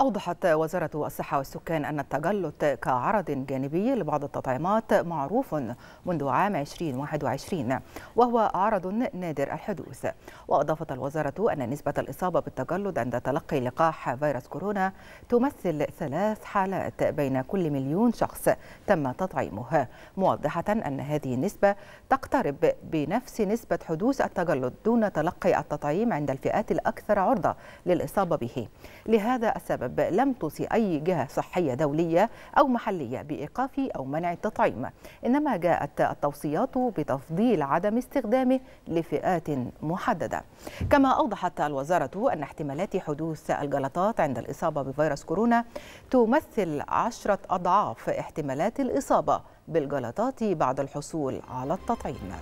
أوضحت وزارة الصحة والسكان أن التجلط كعرض جانبي لبعض التطعيمات معروف منذ عام 2021 وهو عرض نادر الحدوث وأضافت الوزارة أن نسبة الإصابة بالتجلط عند تلقي لقاح فيروس كورونا تمثل ثلاث حالات بين كل مليون شخص تم تطعيمه موضحة أن هذه النسبة تقترب بنفس نسبة حدوث التجلط دون تلقي التطعيم عند الفئات الأكثر عرضة للإصابة به لهذا السبب السبب لم توصي أي جهة صحية دولية أو محلية بإيقاف أو منع التطعيم إنما جاءت التوصيات بتفضيل عدم استخدامه لفئات محددة كما أوضحت الوزارة أن احتمالات حدوث الجلطات عند الإصابة بفيروس كورونا تمثل عشرة أضعاف احتمالات الإصابة بالجلطات بعد الحصول على التطعيم